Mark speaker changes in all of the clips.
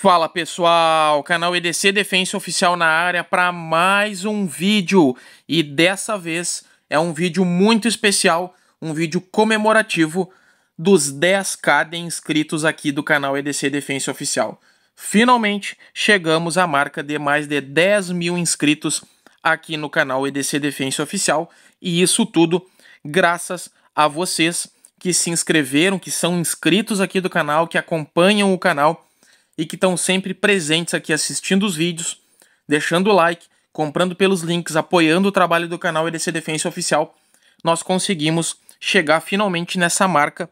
Speaker 1: Fala pessoal, canal EDC Defensa Oficial na área para mais um vídeo e dessa vez é um vídeo muito especial, um vídeo comemorativo dos 10k de inscritos aqui do canal EDC Defensa Oficial. Finalmente chegamos à marca de mais de 10 mil inscritos aqui no canal EDC Defensa Oficial e isso tudo graças a vocês que se inscreveram, que são inscritos aqui do canal, que acompanham o canal e que estão sempre presentes aqui assistindo os vídeos, deixando o like, comprando pelos links, apoiando o trabalho do canal EDC Defensa Oficial, nós conseguimos chegar finalmente nessa marca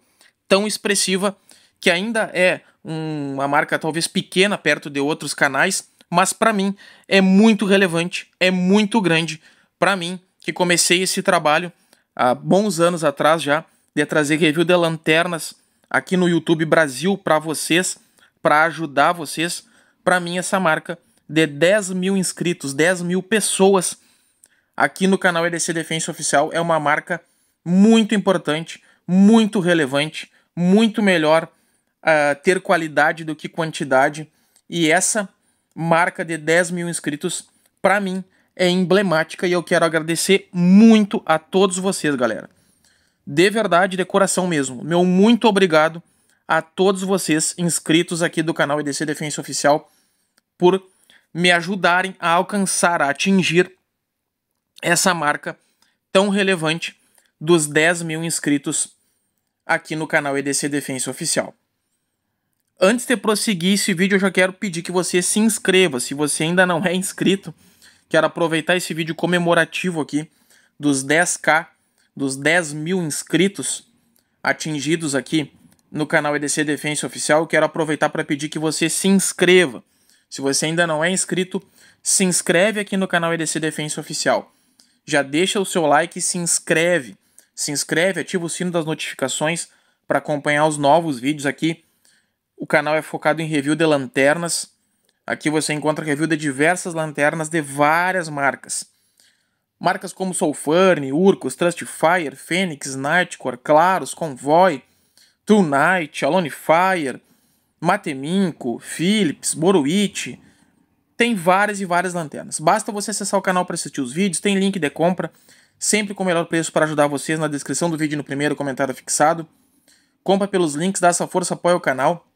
Speaker 1: tão expressiva, que ainda é uma marca talvez pequena perto de outros canais, mas para mim é muito relevante, é muito grande para mim que comecei esse trabalho há bons anos atrás já de trazer review de lanternas aqui no YouTube Brasil para vocês para ajudar vocês. Para mim, essa marca de 10 mil inscritos, 10 mil pessoas aqui no canal EDC Defensa Oficial é uma marca muito importante, muito relevante, muito melhor uh, ter qualidade do que quantidade. E essa marca de 10 mil inscritos, para mim, é emblemática e eu quero agradecer muito a todos vocês, galera. De verdade, de coração mesmo. Meu muito obrigado a todos vocês inscritos aqui do canal EDC Defensa Oficial por me ajudarem a alcançar, a atingir essa marca tão relevante dos 10 mil inscritos aqui no canal EDC Defensa Oficial. Antes de prosseguir esse vídeo, eu já quero pedir que você se inscreva. Se você ainda não é inscrito, quero aproveitar esse vídeo comemorativo aqui dos 10k, dos 10 mil inscritos atingidos aqui no canal EDC Defensa Oficial, quero aproveitar para pedir que você se inscreva. Se você ainda não é inscrito, se inscreve aqui no canal EDC Defensa Oficial. Já deixa o seu like e se inscreve. Se inscreve, ativa o sino das notificações para acompanhar os novos vídeos aqui. O canal é focado em review de lanternas. Aqui você encontra review de diversas lanternas de várias marcas. Marcas como Solfurne, Urcos, Trustfire, Fênix, Nightcore, Claros, Convoy, Tonight, Alone Fire, Mateminco, Philips, Borowitch. Tem várias e várias lanternas. Basta você acessar o canal para assistir os vídeos, tem link de compra, sempre com o melhor preço para ajudar vocês na descrição do vídeo no primeiro comentário fixado. Compra pelos links, dá essa força, apoia o canal.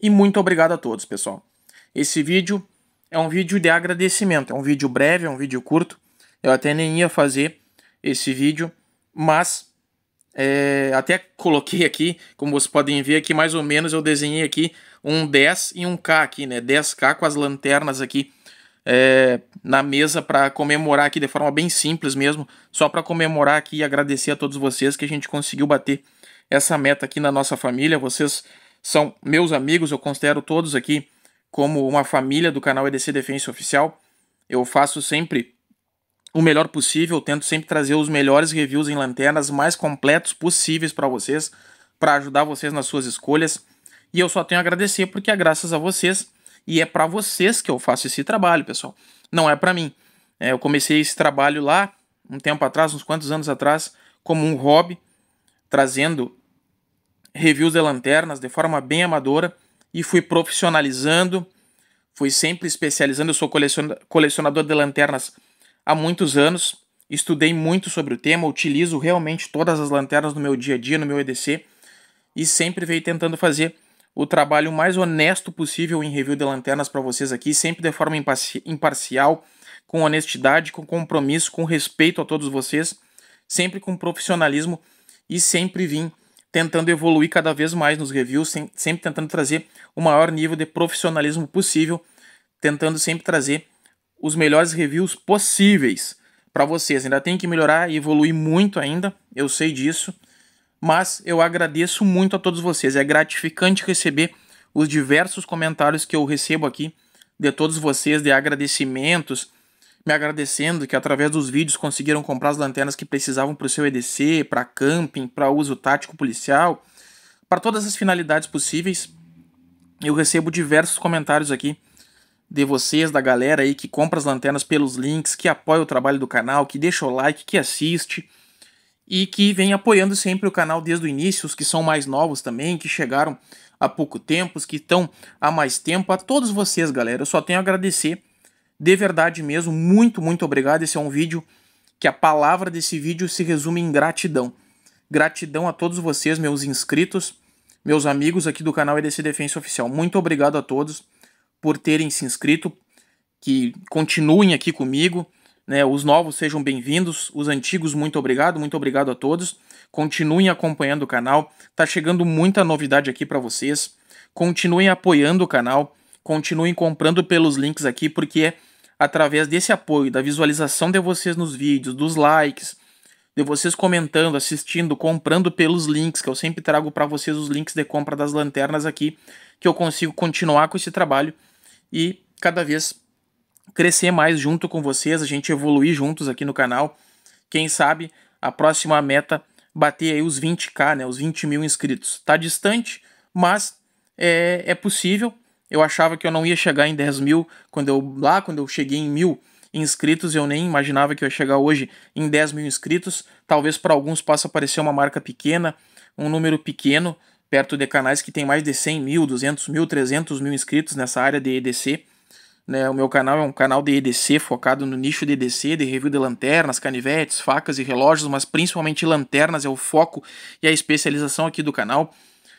Speaker 1: E muito obrigado a todos, pessoal. Esse vídeo é um vídeo de agradecimento, é um vídeo breve, é um vídeo curto. Eu até nem ia fazer esse vídeo, mas é, até coloquei aqui, como vocês podem ver aqui, mais ou menos eu desenhei aqui um 10 e um K aqui, né? 10K com as lanternas aqui é, na mesa para comemorar aqui de forma bem simples mesmo, só para comemorar aqui e agradecer a todos vocês que a gente conseguiu bater essa meta aqui na nossa família. Vocês são meus amigos, eu considero todos aqui como uma família do canal EDC Defensa Oficial. Eu faço sempre o melhor possível. Eu tento sempre trazer os melhores reviews em lanternas, mais completos possíveis para vocês, para ajudar vocês nas suas escolhas. E eu só tenho a agradecer porque é graças a vocês e é para vocês que eu faço esse trabalho, pessoal. Não é para mim. É, eu comecei esse trabalho lá um tempo atrás, uns quantos anos atrás, como um hobby, trazendo reviews de lanternas de forma bem amadora e fui profissionalizando, fui sempre especializando. Eu sou colecionador de lanternas há muitos anos, estudei muito sobre o tema, utilizo realmente todas as lanternas no meu dia a dia, no meu EDC, e sempre veio tentando fazer o trabalho mais honesto possível em review de lanternas para vocês aqui, sempre de forma imparcial, com honestidade, com compromisso, com respeito a todos vocês, sempre com profissionalismo e sempre vim tentando evoluir cada vez mais nos reviews, sempre tentando trazer o maior nível de profissionalismo possível, tentando sempre trazer os melhores reviews possíveis para vocês. Ainda tem que melhorar e evoluir muito ainda, eu sei disso, mas eu agradeço muito a todos vocês. É gratificante receber os diversos comentários que eu recebo aqui de todos vocês, de agradecimentos, me agradecendo que através dos vídeos conseguiram comprar as lanternas que precisavam para o seu EDC, para camping, para uso tático policial, para todas as finalidades possíveis. Eu recebo diversos comentários aqui de vocês, da galera aí que compra as lanternas pelos links, que apoia o trabalho do canal, que deixa o like, que assiste e que vem apoiando sempre o canal desde o início, os que são mais novos também, que chegaram há pouco tempo, os que estão há mais tempo. A todos vocês, galera, eu só tenho a agradecer de verdade mesmo. Muito, muito obrigado. Esse é um vídeo que a palavra desse vídeo se resume em gratidão. Gratidão a todos vocês, meus inscritos, meus amigos aqui do canal EDC Defensa Oficial. Muito obrigado a todos por terem se inscrito, que continuem aqui comigo. Né, os novos sejam bem-vindos, os antigos, muito obrigado, muito obrigado a todos. Continuem acompanhando o canal, tá chegando muita novidade aqui para vocês. Continuem apoiando o canal, continuem comprando pelos links aqui, porque é através desse apoio, da visualização de vocês nos vídeos, dos likes, de vocês comentando, assistindo, comprando pelos links, que eu sempre trago para vocês os links de compra das lanternas aqui, que eu consigo continuar com esse trabalho e cada vez crescer mais junto com vocês, a gente evoluir juntos aqui no canal. Quem sabe a próxima meta bater aí os 20k, né, os 20 mil inscritos. tá distante, mas é, é possível. Eu achava que eu não ia chegar em 10 mil quando eu lá, quando eu cheguei em mil inscritos, eu nem imaginava que eu ia chegar hoje em 10 mil inscritos. Talvez para alguns possa parecer uma marca pequena, um número pequeno, perto de canais que tem mais de 100 mil, 200 mil, 300 mil inscritos nessa área de EDC. Né, o meu canal é um canal de EDC focado no nicho de EDC, de review de lanternas, canivetes, facas e relógios, mas principalmente lanternas é o foco e a especialização aqui do canal.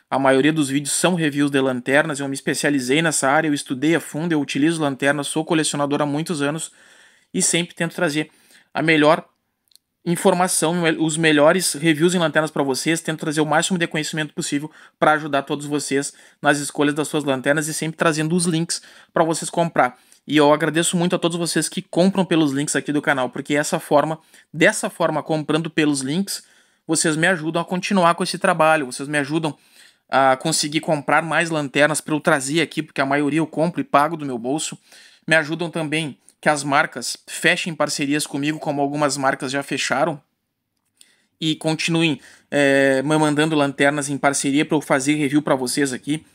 Speaker 1: A maioria dos vídeos são reviews de lanternas, eu me especializei nessa área, eu estudei a fundo, eu utilizo lanternas, sou colecionador há muitos anos e sempre tento trazer a melhor informação, os melhores reviews em lanternas para vocês, tento trazer o máximo de conhecimento possível para ajudar todos vocês nas escolhas das suas lanternas e sempre trazendo os links para vocês comprar. E eu agradeço muito a todos vocês que compram pelos links aqui do canal, porque essa forma, dessa forma, comprando pelos links, vocês me ajudam a continuar com esse trabalho, vocês me ajudam a conseguir comprar mais lanternas para eu trazer aqui, porque a maioria eu compro e pago do meu bolso. Me ajudam também que as marcas fechem parcerias comigo, como algumas marcas já fecharam, e continuem é, me mandando lanternas em parceria para eu fazer review para vocês aqui.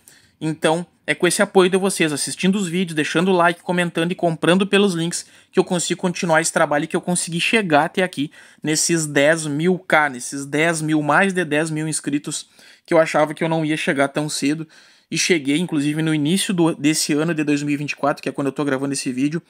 Speaker 1: Então, é com esse apoio de vocês, assistindo os vídeos, deixando o like, comentando e comprando pelos links, que eu consigo continuar esse trabalho e que eu consegui chegar até aqui nesses 10 mil K, nesses 10 mil, mais de 10 mil inscritos, que eu achava que eu não ia chegar tão cedo. E cheguei, inclusive, no início do, desse ano de 2024, que é quando eu estou gravando esse vídeo,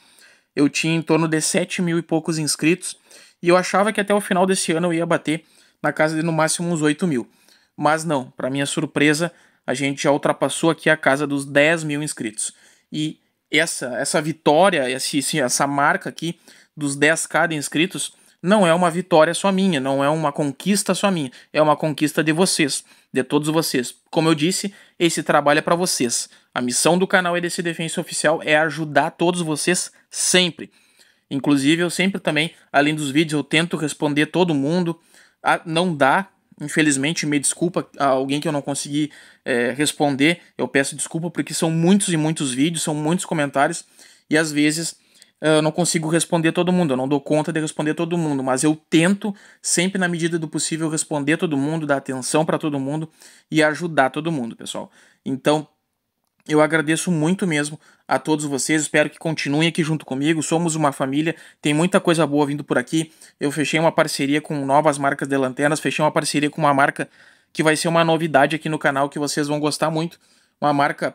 Speaker 1: eu tinha em torno de 7 mil e poucos inscritos, e eu achava que até o final desse ano eu ia bater na casa de no máximo uns 8 mil. Mas não, para minha surpresa, a gente já ultrapassou aqui a casa dos 10 mil inscritos. E essa, essa vitória, essa, essa marca aqui dos 10k de inscritos, não é uma vitória só minha, não é uma conquista só minha, é uma conquista de vocês, de todos vocês. Como eu disse, esse trabalho é para vocês. A missão do canal é EDC Defensa Oficial é ajudar todos vocês sempre. Inclusive, eu sempre também, além dos vídeos, eu tento responder todo mundo. Ah, não dá, infelizmente, me desculpa a alguém que eu não consegui é, responder. Eu peço desculpa porque são muitos e muitos vídeos, são muitos comentários e às vezes ah, eu não consigo responder todo mundo, eu não dou conta de responder todo mundo, mas eu tento sempre na medida do possível responder todo mundo, dar atenção para todo mundo e ajudar todo mundo, pessoal. Então, eu agradeço muito mesmo a todos vocês, espero que continuem aqui junto comigo. Somos uma família, tem muita coisa boa vindo por aqui. Eu fechei uma parceria com novas marcas de lanternas, fechei uma parceria com uma marca que vai ser uma novidade aqui no canal que vocês vão gostar muito, uma marca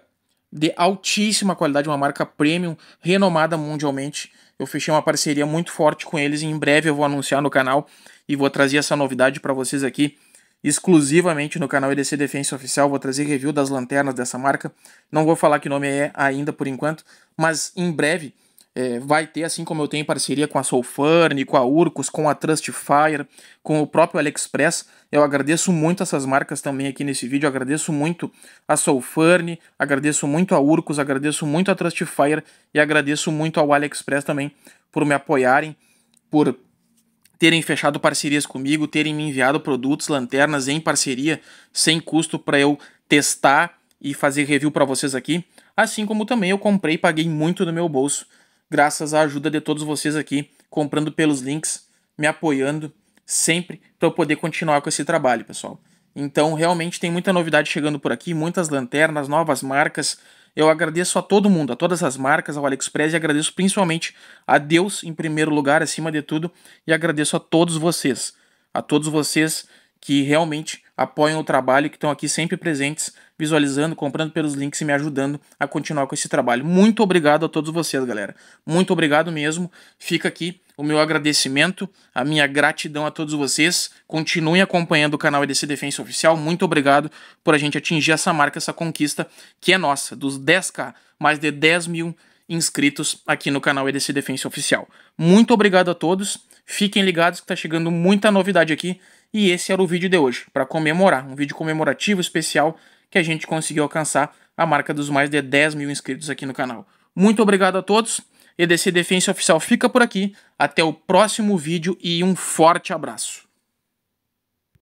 Speaker 1: de altíssima qualidade, uma marca premium, renomada mundialmente. Eu fechei uma parceria muito forte com eles e em breve eu vou anunciar no canal e vou trazer essa novidade para vocês aqui exclusivamente no canal EDC Defensa Oficial. Vou trazer review das lanternas dessa marca. Não vou falar que nome é ainda por enquanto, mas em breve é, vai ter, assim como eu tenho parceria com a Soulfurn, com a Urcos, com a Trustfire, com o próprio AliExpress. Eu agradeço muito essas marcas também aqui nesse vídeo. Eu agradeço muito a Soulfurn, agradeço muito a Urcos, agradeço muito a Trustfire e agradeço muito ao AliExpress também por me apoiarem, por terem fechado parcerias comigo, terem me enviado produtos, lanternas em parceria, sem custo para eu testar e fazer review para vocês aqui. Assim como também eu comprei e paguei muito do meu bolso graças à ajuda de todos vocês aqui, comprando pelos links, me apoiando sempre para eu poder continuar com esse trabalho, pessoal. Então, realmente tem muita novidade chegando por aqui, muitas lanternas, novas marcas. Eu agradeço a todo mundo, a todas as marcas, ao AliExpress e agradeço principalmente a Deus em primeiro lugar, acima de tudo, e agradeço a todos vocês, a todos vocês que realmente apoiam o trabalho, que estão aqui sempre presentes, visualizando, comprando pelos links e me ajudando a continuar com esse trabalho. Muito obrigado a todos vocês, galera. Muito obrigado mesmo. Fica aqui o meu agradecimento, a minha gratidão a todos vocês. Continuem acompanhando o canal EDC Defensa Oficial. Muito obrigado por a gente atingir essa marca, essa conquista que é nossa, dos 10k, mais de 10 mil inscritos aqui no canal EDC Defensa Oficial. Muito obrigado a todos. Fiquem ligados que está chegando muita novidade aqui. E esse era o vídeo de hoje, para comemorar, um vídeo comemorativo especial que a gente conseguiu alcançar a marca dos mais de 10 mil inscritos aqui no canal. Muito obrigado a todos, EDC Defensa Oficial fica por aqui, até o próximo vídeo e um forte abraço.